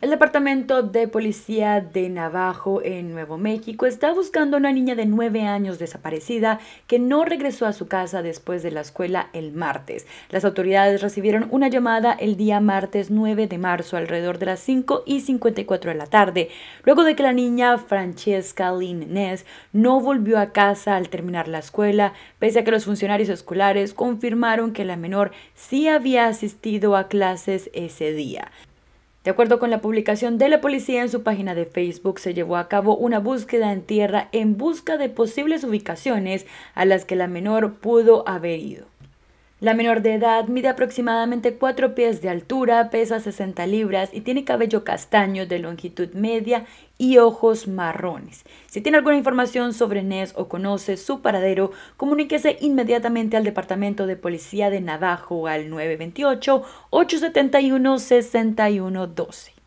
El Departamento de Policía de Navajo en Nuevo México está buscando a una niña de 9 años desaparecida que no regresó a su casa después de la escuela el martes. Las autoridades recibieron una llamada el día martes 9 de marzo alrededor de las 5 y 54 de la tarde, luego de que la niña Francesca Lynn Ness no volvió a casa al terminar la escuela, pese a que los funcionarios escolares confirmaron que la menor sí había asistido a clases ese día. De acuerdo con la publicación de la policía en su página de Facebook, se llevó a cabo una búsqueda en tierra en busca de posibles ubicaciones a las que la menor pudo haber ido. La menor de edad mide aproximadamente 4 pies de altura, pesa 60 libras y tiene cabello castaño de longitud media y ojos marrones. Si tiene alguna información sobre Ness o conoce su paradero, comuníquese inmediatamente al Departamento de Policía de Navajo al 928-871-6112.